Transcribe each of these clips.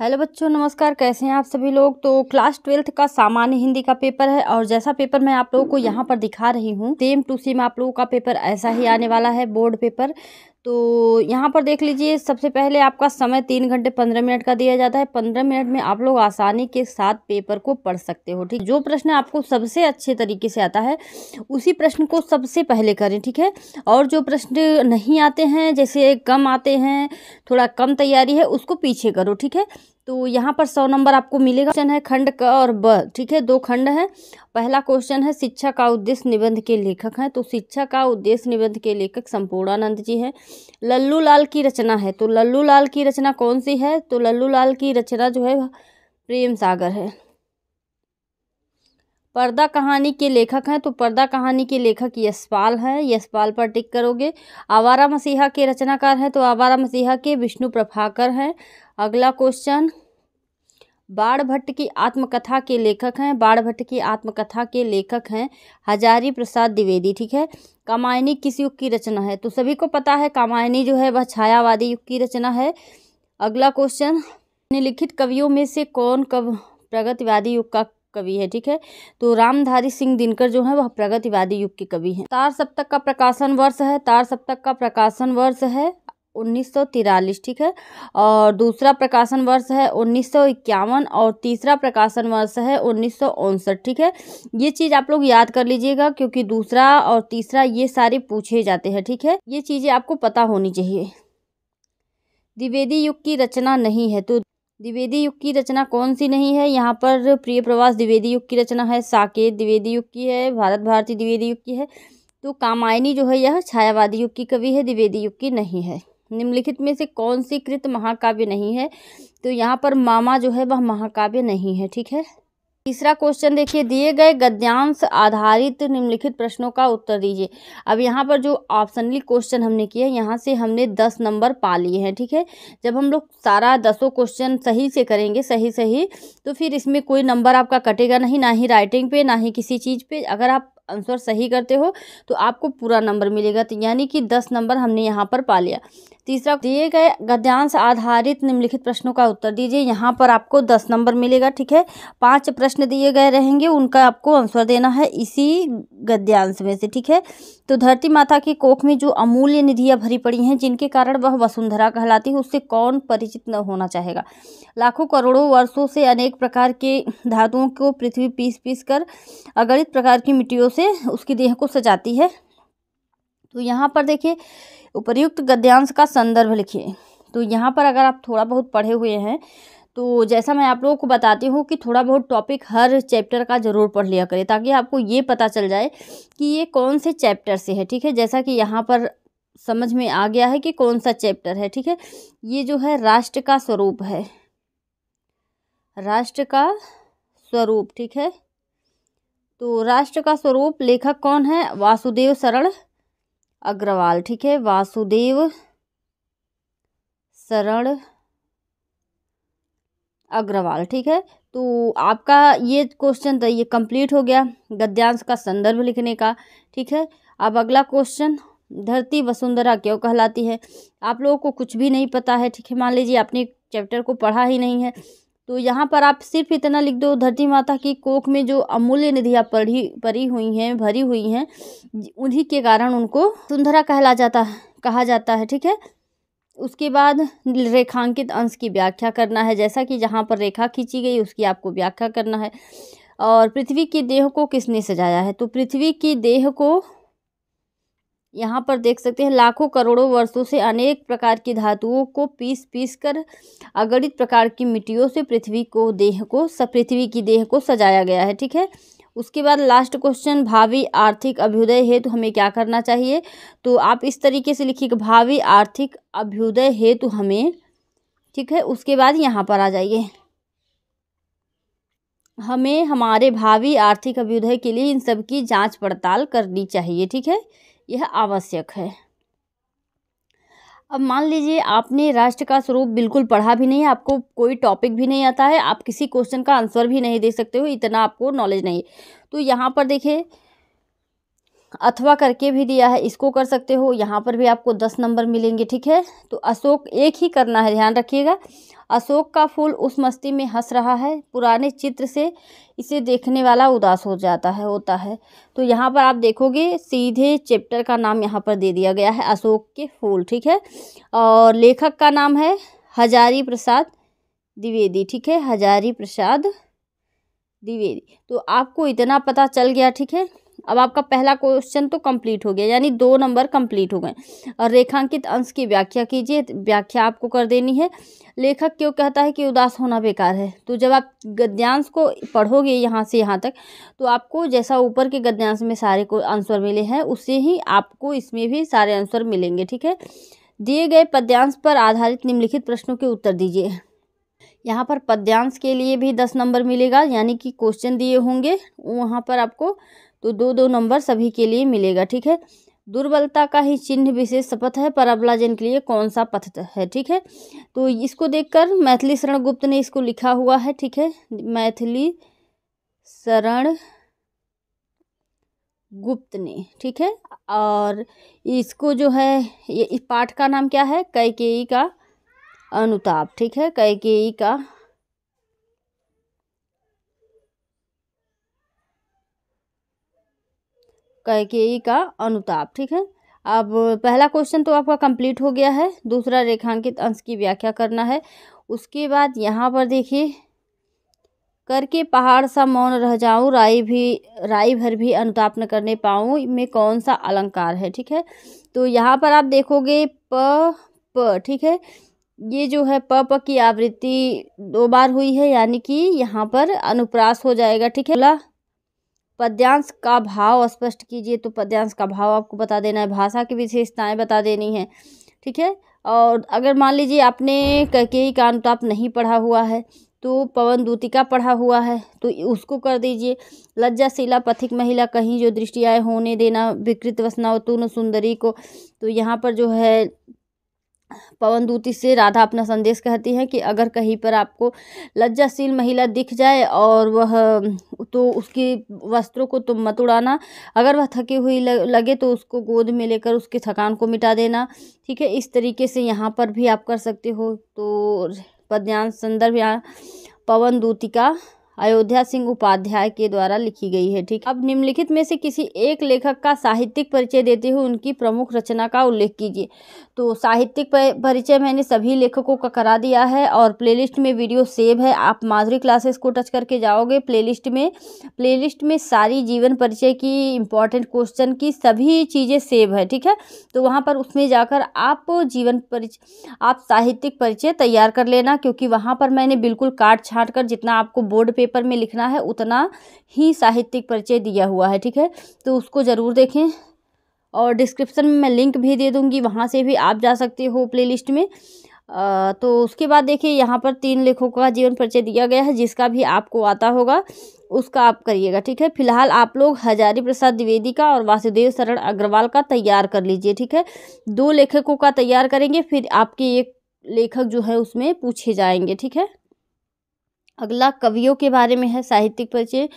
hello बच्चों नमस्कार कैसे हैं आप सभी लोग तो क्लास ट्वेल्थ का सामान्य हिंदी का पेपर है और जैसा पेपर मैं आप लोगों को यहाँ पर दिखा रही हूँ सेम टू सेम आप लोगों का पेपर ऐसा ही आने वाला है बोर्ड पेपर तो यहाँ पर देख लीजिए सबसे पहले आपका समय तीन घंटे पंद्रह मिनट का दिया जाता है पंद्रह मिनट में आप लोग आसानी के साथ पेपर को पढ़ सकते हो ठीक जो प्रश्न आपको सबसे अच्छे तरीके से आता है उसी प्रश्न को सबसे पहले करें ठीक है और जो प्रश्न नहीं आते हैं जैसे कम आते हैं थोड़ा कम तैयारी है उसको पीछे करो ठीक है तो यहाँ पर सौ नंबर आपको मिलेगा क्वेश्चन है खंड क और ब ठीक है दो खंड है पहला क्वेश्चन है शिक्षा का उद्देश्य निबंध के लेखक हैं तो शिक्षा का उद्देश्य निबंध के लेखक संपूर्णानंद जी हैं लल्लू लाल की रचना है तो लल्लू लाल की रचना कौन सी है तो लल्लू लाल की रचना जो है प्रेम सागर है पर्दा कहानी के लेखक हैं तो पर्दा कहानी के लेखक यशपाल हैं यशपाल पर टिक करोगे आवारा मसीहा के रचनाकार हैं तो आवारा मसीहा के विष्णु प्रभाकर हैं अगला क्वेश्चन बाण भट्ट की आत्मकथा के लेखक हैं बाण भट्ट की आत्मकथा के लेखक हैं हजारी प्रसाद द्विवेदी ठीक है कामायनी किस युग की रचना है तो सभी को पता है कामायनी जो है वह छायावादी युग की रचना है अगला क्वेश्चन लिखित कवियों में से कौन कब प्रगतिवादी युग का कवि है ठीक है तो रामधारी सिंह दिनकर जो है वह प्रगतिवादी युग के कवि हैं तार सप्तक का प्रकाशन वर्ष है तार सप्तक का प्रकाशन वर्ष है उन्नीस ठीक है और दूसरा प्रकाशन वर्ष है उन्नीस और तीसरा प्रकाशन वर्ष है उन्नीस ठीक है ये चीज़ आप लोग याद कर लीजिएगा क्योंकि दूसरा और तीसरा ये सारे पूछे जाते हैं ठीक है ये चीज़ें आपको पता होनी चाहिए द्विवेदी युग की रचना नहीं है तो द्विवेदी युग की रचना कौन सी नहीं है यहाँ पर प्रिय प्रवास द्विवेदी युग की रचना है साकेत द्विवेदी युग की है भारत भारती द्विवेदी युग की है तो कामायनी जो है यह छायावादी युग की कवि है द्विवेदी युग की नहीं है निम्नलिखित में से कौन सी कृत महाकाव्य नहीं है तो यहाँ पर मामा जो है वह महाकाव्य नहीं है ठीक है तीसरा क्वेश्चन देखिए दिए गए गद्यांश आधारित निम्नलिखित प्रश्नों का उत्तर दीजिए अब यहाँ पर जो ऑप्शनली क्वेश्चन हमने किए यहाँ से हमने दस नंबर पा लिए हैं ठीक है जब हम लोग सारा दसों क्वेश्चन सही से करेंगे सही सही तो फिर इसमें कोई नंबर आपका कटेगा नहीं ना ही राइटिंग पे ना ही किसी चीज़ पे अगर आप आंसर सही करते हो तो आपको पूरा नंबर मिलेगा तो यानी कि दस नंबर हमने यहाँ पर पा लिया तीसरा दिए गए गद्यांश आधारित निम्नलिखित प्रश्नों का उत्तर दीजिए यहाँ पर आपको दस नंबर मिलेगा ठीक है पांच प्रश्न दिए गए रहेंगे उनका आपको आंसर देना है इसी गद्यांश में से ठीक है तो धरती माता की कोख में जो अमूल्य निधियाँ भरी पड़ी हैं जिनके कारण वह वसुंधरा कहलाती है उससे कौन परिचित न होना चाहेगा लाखों करोड़ों वर्षों से अनेक प्रकार के धातुओं को पृथ्वी पीस पीस कर अगणित प्रकार की मिट्टियों से उसकी देह को सजाती है तो यहाँ पर देखिए उपयुक्त गद्यांश का संदर्भ लिखिए तो यहाँ पर अगर आप थोड़ा बहुत पढ़े हुए हैं तो जैसा मैं आप लोगों को बताती हूँ कि थोड़ा बहुत टॉपिक हर चैप्टर का ज़रूर पढ़ लिया करें ताकि आपको ये पता चल जाए कि ये कौन से चैप्टर से है ठीक है जैसा कि यहाँ पर समझ में आ गया है कि कौन सा चैप्टर है ठीक है ये जो है राष्ट्र का स्वरूप है राष्ट्र का स्वरूप ठीक है तो राष्ट्र का स्वरूप लेखक कौन है वासुदेव सरण अग्रवाल ठीक है वासुदेव सरण अग्रवाल ठीक है तो आपका ये क्वेश्चन तो ये कंप्लीट हो गया गद्यांश का संदर्भ लिखने का ठीक है अब अगला क्वेश्चन धरती वसुंधरा क्यों कहलाती है आप लोगों को कुछ भी नहीं पता है ठीक है मान लीजिए आपने चैप्टर को पढ़ा ही नहीं है तो यहाँ पर आप सिर्फ इतना लिख दो धरती माता की कोख में जो अमूल्य निधियाँ पढ़ी पड़ी हुई हैं भरी हुई हैं उन्हीं के कारण उनको सुंदरा कहला जाता है कहा जाता है ठीक है उसके बाद रेखांकित अंश की व्याख्या करना है जैसा कि जहाँ पर रेखा खींची गई उसकी आपको व्याख्या करना है और पृथ्वी के देह को किसने सजाया है तो पृथ्वी की देह को यहाँ पर देख सकते हैं लाखों करोड़ों वर्षों से अनेक प्रकार की धातुओं को पीस पीस कर अगणित प्रकार की मिट्टियों से पृथ्वी को देह को पृथ्वी की देह को सजाया गया है ठीक है उसके बाद लास्ट क्वेश्चन भावी आर्थिक अभ्युदय हेतु हमें क्या करना चाहिए तो आप इस तरीके से कि भावी आर्थिक अभ्युदय हेतु हमें ठीक है उसके बाद यहाँ पर आ जाइए हमें हमारे भावी आर्थिक अभ्युदय के लिए इन सब की जांच पड़ताल करनी चाहिए ठीक है यह आवश्यक है अब मान लीजिए आपने राष्ट्र का स्वरूप बिल्कुल पढ़ा भी नहीं आपको कोई टॉपिक भी नहीं आता है आप किसी क्वेश्चन का आंसर भी नहीं दे सकते हो इतना आपको नॉलेज नहीं है तो यहाँ पर देखें अथवा करके भी दिया है इसको कर सकते हो यहाँ पर भी आपको दस नंबर मिलेंगे ठीक है तो अशोक एक ही करना है ध्यान रखिएगा अशोक का फूल उस मस्ती में हंस रहा है पुराने चित्र से इसे देखने वाला उदास हो जाता है होता है तो यहाँ पर आप देखोगे सीधे चैप्टर का नाम यहाँ पर दे दिया गया है अशोक के फूल ठीक है और लेखक का नाम है हजारी प्रसाद द्विवेदी ठीक है हजारी प्रसाद द्विवेदी तो आपको इतना पता चल गया ठीक है अब आपका पहला क्वेश्चन तो कंप्लीट हो गया यानी दो नंबर कंप्लीट हो गए और रेखांकित अंश की व्याख्या कीजिए व्याख्या आपको कर देनी है लेखक क्यों कहता है कि उदास होना बेकार है तो जब आप गद्यांश को पढ़ोगे यहाँ से यहाँ तक तो आपको जैसा ऊपर के गद्यांश में सारे को आंसर मिले हैं उसे ही आपको इसमें भी सारे आंसर मिलेंगे ठीक है दिए गए पद्यांश पर आधारित निम्नलिखित प्रश्नों के उत्तर दीजिए यहाँ पर पद्यांश के लिए भी दस नंबर मिलेगा यानी कि क्वेश्चन दिए होंगे वहाँ पर आपको तो दो दो नंबर सभी के लिए मिलेगा ठीक है दुर्बलता का ही चिन्ह विशेष शपथ है अबलाजन के लिए कौन सा पथ है ठीक है तो इसको देखकर मैथिली शरण गुप्त ने इसको लिखा हुआ है ठीक है मैथिली शरण गुप्त ने ठीक है और इसको जो है ये पाठ का नाम क्या है कैके का अनुताप ठीक है कैकेयी का कैकेयी का अनुताप ठीक है अब पहला क्वेश्चन तो आपका कंप्लीट हो गया है दूसरा रेखांकित अंश की व्याख्या करना है उसके बाद यहाँ पर देखिए करके पहाड़ सा मौन रह जाऊं राई भी राई भर भी अनुताप न करने पाऊँ में कौन सा अलंकार है ठीक है तो यहाँ पर आप देखोगे प प ठीक है ये जो है प प की आवृत्ति दो बार हुई है यानी कि यहाँ पर अनुप्रास हो जाएगा ठीक है अगला पद्यांश का भाव स्पष्ट कीजिए तो पद्यांश का भाव आपको बता देना है भाषा की विशेषताएं बता देनी है ठीक है और अगर मान लीजिए आपने ककेई का अनुताप नहीं पढ़ा हुआ है तो पवन दूतिका पढ़ा हुआ है तो उसको कर दीजिए लज्जाशिला पथिक महिला कहीं जो दृष्टि आए होने देना विकृत वसना तुन सुंदरी को तो यहाँ पर जो है पवन दूती से राधा अपना संदेश कहती हैं कि अगर कहीं पर आपको लज्जाशील महिला दिख जाए और वह तो उसके वस्त्रों को तुम मत उड़ाना अगर वह थकी हुई लगे तो उसको गोद में लेकर उसकी थकान को मिटा देना ठीक है इस तरीके से यहाँ पर भी आप कर सकते हो तो पद्यांश संदर्भ यहाँ पवन दूती का अयोध्या सिंह उपाध्याय के द्वारा लिखी गई है ठीक अब निम्नलिखित में से किसी एक लेखक का साहित्यिक परिचय देते हुए उनकी प्रमुख रचना का उल्लेख कीजिए तो साहित्यिक परिचय मैंने सभी लेखकों का करा दिया है और प्लेलिस्ट में वीडियो सेव है आप माधुरी क्लासेस को टच करके जाओगे प्लेलिस्ट में प्लेलिस्ट में सारी जीवन परिचय की इम्पॉर्टेंट क्वेश्चन की सभी चीज़ें सेव है ठीक है तो वहाँ पर उसमें जाकर आप जीवन परिचय आप साहित्यिक परिचय तैयार कर लेना क्योंकि वहाँ पर मैंने बिल्कुल काट छाँट कर जितना आपको बोर्ड पे पेपर में लिखना है उतना ही साहित्यिक परिचय दिया हुआ है ठीक है तो उसको ज़रूर देखें और डिस्क्रिप्शन में मैं लिंक भी दे दूँगी वहाँ से भी आप जा सकते हो प्ले में आ, तो उसके बाद देखिए यहाँ पर तीन लेखकों का जीवन परिचय दिया गया है जिसका भी आपको आता होगा उसका आप करिएगा ठीक है फिलहाल आप लोग हजारी प्रसाद द्विवेदी का और वासुदेव शरण अग्रवाल का तैयार कर लीजिए ठीक है दो लेखकों का तैयार करेंगे फिर आपके एक लेखक जो है उसमें पूछे जाएंगे ठीक है अगला कवियों के बारे में है साहित्यिक परिचय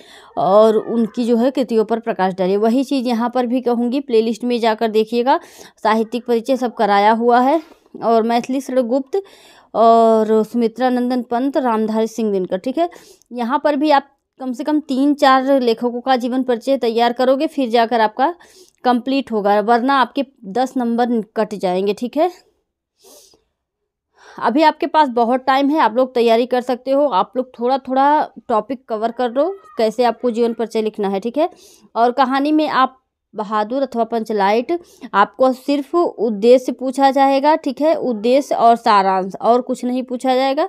और उनकी जो है कृतियों पर प्रकाश डाले वही चीज़ यहाँ पर भी कहूँगी प्लेलिस्ट में जाकर देखिएगा साहित्यिक परिचय सब कराया हुआ है और मैथिली गुप्त और सुमित्रा नंदन पंत रामधारी सिंह दिनकर ठीक है यहाँ पर भी आप कम से कम तीन चार लेखकों का जीवन परिचय तैयार करोगे फिर जाकर आपका कंप्लीट होगा वरना आपके दस नंबर कट जाएंगे ठीक है अभी आपके पास बहुत टाइम है आप लोग तैयारी कर सकते हो आप लोग थोड़ा थोड़ा टॉपिक कवर कर लो कैसे आपको जीवन परिचय लिखना है ठीक है और कहानी में आप बहादुर अथवा पंचलाइट आपको सिर्फ उद्देश्य पूछा जाएगा ठीक है उद्देश्य और सारांश और कुछ नहीं पूछा जाएगा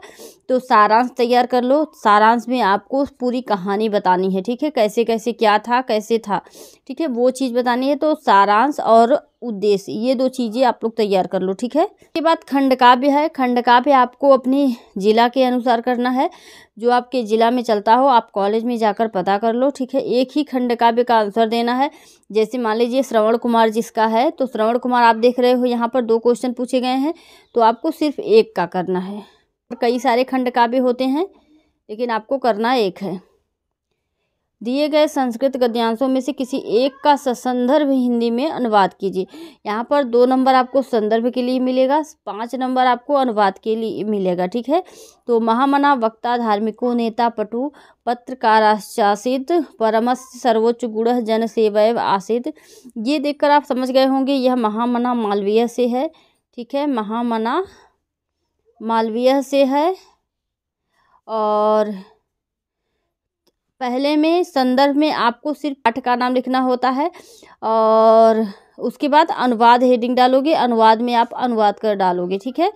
तो सारांश तैयार कर लो सारांश में आपको पूरी कहानी बतानी है ठीक है कैसे कैसे क्या था कैसे था ठीक है वो चीज़ बतानी है तो सारांश और उद्देश्य ये दो चीज़ें आप लोग तैयार कर लो ठीक है इसके बाद खंड काव्य है खंड काव्य आपको अपनी ज़िला के अनुसार करना है जो आपके ज़िला में चलता हो आप कॉलेज में जाकर पता कर लो ठीक है एक ही खंड काव्य का आंसर देना है जैसे मान लीजिए श्रवण कुमार जिसका है तो श्रवण कुमार आप देख रहे हो यहाँ पर दो क्वेश्चन पूछे गए हैं तो आपको सिर्फ एक का करना है कई सारे खंड काव्य होते हैं लेकिन आपको करना एक है दिए गए संस्कृत गद्यांशों में से किसी एक का संदर्भ हिंदी में अनुवाद कीजिए यहाँ पर दो नंबर आपको संदर्भ के लिए मिलेगा पाँच नंबर आपको अनुवाद के लिए मिलेगा ठीक है तो महामना वक्ता धार्मिको नेता पटु पत्रकाराश्चासित परमस सर्वोच्च गुण जन सेवैव आसित ये देखकर आप समझ गए होंगे यह महामना मालवीय से है ठीक है महामना मालवीय से है और पहले में संदर्भ में आपको सिर्फ पाठ का नाम लिखना होता है और उसके बाद अनुवाद हेडिंग डालोगे अनुवाद में आप अनुवाद कर डालोगे ठीक है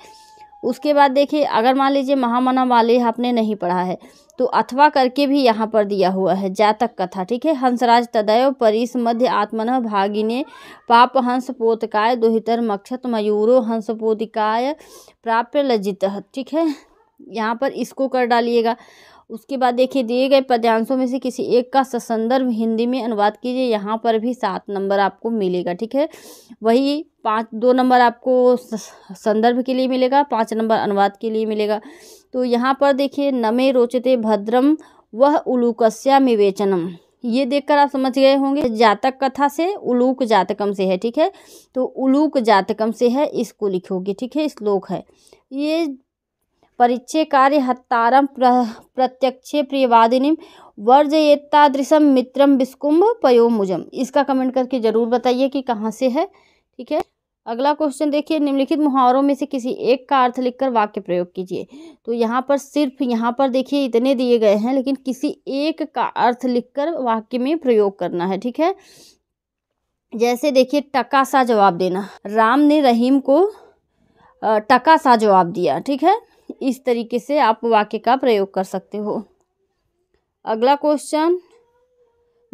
उसके बाद देखिए अगर मान लीजिए महामना वाले आपने नहीं पढ़ा है तो अथवा करके भी यहाँ पर दिया हुआ है जातक कथा ठीक है हंसराज तदयव परिस मध्य आत्मन भागिने पाप हंस पोतकाय दोहितर मक्षत मयूरो हंस पोतिकाय प्राप्य लज्जित ठीक है यहाँ पर इसको कर डालिएगा उसके बाद देखिए दिए गए पद्यांशों में से किसी एक का संदर्भ हिंदी में अनुवाद कीजिए यहाँ पर भी सात नंबर आपको मिलेगा ठीक है वही पाँच दो नंबर आपको संदर्भ के लिए मिलेगा पाँच नंबर अनुवाद के लिए मिलेगा तो यहाँ पर देखिए नमे रोचते भद्रम वह उलूकस्या विवेचनम ये देखकर आप समझ गए होंगे जातक कथा से उलूक जातकम से है ठीक है तो उलूक जातकम से है इसको लिखोगे ठीक है श्लोक है ये कार्य हतारम प्र प्रत्यक्षे ये वर्जयेत्तादृशम मित्रम विस्कुंभ पयोमुजम इसका कमेंट करके ज़रूर बताइए कि कहाँ से है ठीक है अगला क्वेश्चन देखिए निम्नलिखित मुहावरों में से किसी एक का अर्थ लिखकर वाक्य प्रयोग कीजिए तो यहाँ पर सिर्फ यहाँ पर देखिए इतने दिए गए हैं लेकिन किसी एक का अर्थ लिखकर वाक्य में प्रयोग करना है ठीक है जैसे देखिए टका सा जवाब देना राम ने रहीम को टका सा जवाब दिया ठीक है इस तरीके से आप वाक्य का प्रयोग कर सकते हो अगला क्वेश्चन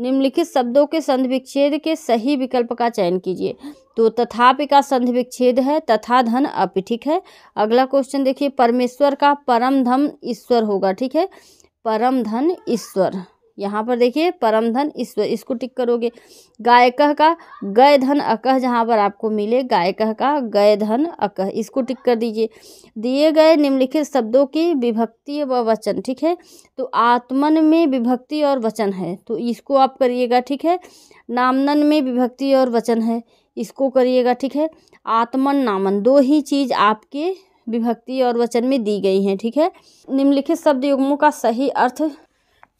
निम्नलिखित शब्दों के संध विच्छेद के सही विकल्प का चयन कीजिए तो तथापि का संध विच्छेद है तथा धन अप ठीक है अगला क्वेश्चन देखिए परमेश्वर का परम धम ईश्वर होगा ठीक है परम धन ईश्वर यहाँ पर देखिए परम धन ईश्वर इसको टिक करोगे गाय कह का गय धन अकह जहाँ पर आपको मिले गाय कह का गय धन अकह इसको टिक कर दीजिए दिए गए निम्नलिखित शब्दों की विभक्ति व वचन ठीक है तो आत्मन में विभक्ति और वचन है तो इसको आप करिएगा ठीक है नामनन में विभक्ति और वचन है इसको करिएगा ठीक है आत्मन नामन दो ही चीज़ आपके विभक्ति और वचन में दी गई हैं ठीक है निम्नलिखित शब्द युग्मों का सही अर्थ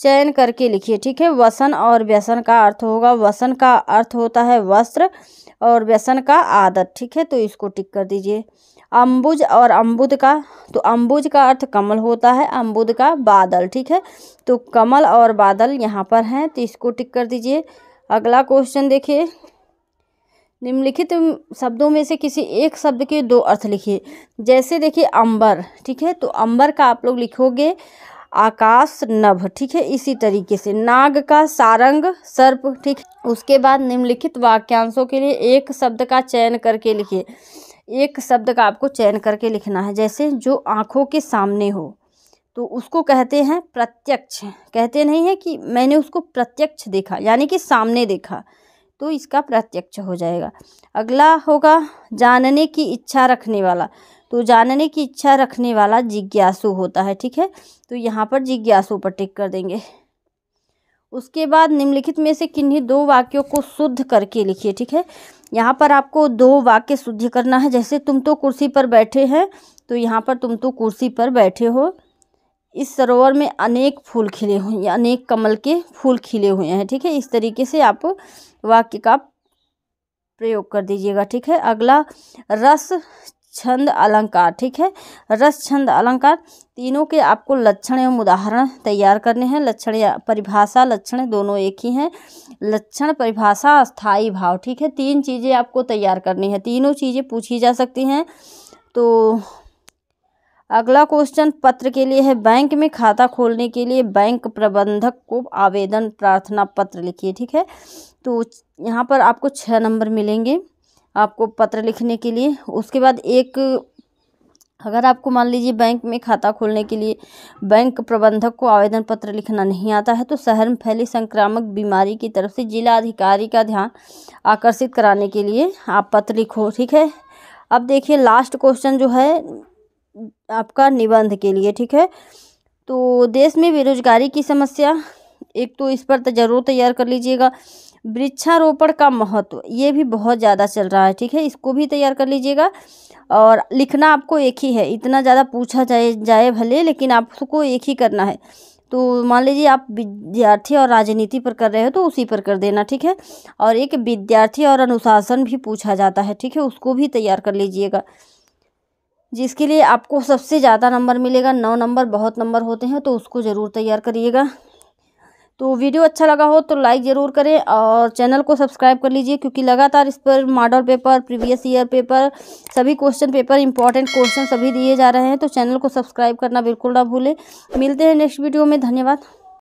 चयन करके लिखिए ठीक है वसन और व्यसन का अर्थ होगा वसन का अर्थ होता है वस्त्र और व्यसन का आदत ठीक है तो इसको टिक कर दीजिए अम्बुज और अम्बुद का तो अम्बुज का अर्थ कमल होता है अम्बुद का बादल ठीक है तो कमल और बादल यहाँ पर हैं तो इसको टिक कर दीजिए अगला क्वेश्चन देखिए निम्नलिखित शब्दों में से किसी एक शब्द के दो अर्थ लिखिए जैसे देखिए अंबर ठीक है तो अंबर का आप लोग लिखोगे आकाश नभ ठीक है इसी तरीके से नाग का सारंग सर्प ठीक उसके बाद निम्नलिखित वाक्यांशों के लिए एक शब्द का चयन करके लिखिए एक शब्द का आपको चयन करके लिखना है जैसे जो आँखों के सामने हो तो उसको कहते हैं प्रत्यक्ष कहते नहीं है कि मैंने उसको प्रत्यक्ष देखा यानी कि सामने देखा तो इसका प्रत्यक्ष हो जाएगा अगला होगा जानने की इच्छा रखने वाला तो जानने की इच्छा रखने वाला जिज्ञासु होता है ठीक है तो यहाँ पर जिज्ञासु पर टिक कर देंगे उसके बाद निम्नलिखित में से किन्हीं दो वाक्यों को शुद्ध करके लिखिए ठीक है यहाँ पर आपको दो वाक्य शुद्ध करना है जैसे तुम तो कुर्सी पर बैठे हैं तो यहाँ पर तुम तो कुर्सी पर बैठे हो इस सरोवर में अनेक फूल खिले हुए अनेक कमल के फूल खिले हुए हैं ठीक है इस तरीके से आप वाक्य का प्रयोग कर दीजिएगा ठीक है अगला रस छंद अलंकार ठीक है रस छंद अलंकार तीनों के आपको लक्षण एवं उदाहरण तैयार करने हैं लक्षण या परिभाषा लक्षण दोनों एक ही हैं लक्षण परिभाषा अस्थाई भाव ठीक है तीन चीज़ें आपको तैयार करनी है तीनों चीज़ें पूछी जा सकती हैं तो अगला क्वेश्चन पत्र के लिए है बैंक में खाता खोलने के लिए बैंक प्रबंधक को आवेदन प्रार्थना पत्र लिखिए ठीक है तो यहाँ पर आपको छः नंबर मिलेंगे आपको पत्र लिखने के लिए उसके बाद एक अगर आपको मान लीजिए बैंक में खाता खोलने के लिए बैंक प्रबंधक को आवेदन पत्र लिखना नहीं आता है तो शहर में फैली संक्रामक बीमारी की तरफ से जिला अधिकारी का ध्यान आकर्षित कराने के लिए आप पत्र लिखो ठीक है अब देखिए लास्ट क्वेश्चन जो है आपका निबंध के लिए ठीक है तो देश में बेरोजगारी की समस्या एक तो इस पर तो ज़रूर तैयार कर लीजिएगा वृक्षारोपण का महत्व ये भी बहुत ज़्यादा चल रहा है ठीक है इसको भी तैयार कर लीजिएगा और लिखना आपको एक ही है इतना ज़्यादा पूछा जाए जाए भले लेकिन आपको एक ही करना है तो मान लीजिए आप विद्यार्थी और राजनीति पर कर रहे हो तो उसी पर कर देना ठीक है और एक विद्यार्थी और अनुशासन भी पूछा जाता है ठीक है उसको भी तैयार कर लीजिएगा जिसके लिए आपको सबसे ज़्यादा नंबर मिलेगा नौ नंबर बहुत नंबर होते हैं तो उसको ज़रूर तैयार करिएगा तो वीडियो अच्छा लगा हो तो लाइक ज़रूर करें और चैनल को सब्सक्राइब कर लीजिए क्योंकि लगातार इस पर model paper previous year paper सभी क्वेश्चन पेपर इंपॉर्टेंट क्वेश्चन सभी दिए जा रहे हैं तो चैनल को सब्सक्राइब करना बिल्कुल ना भूलें मिलते हैं नेक्स्ट वीडियो में धन्यवाद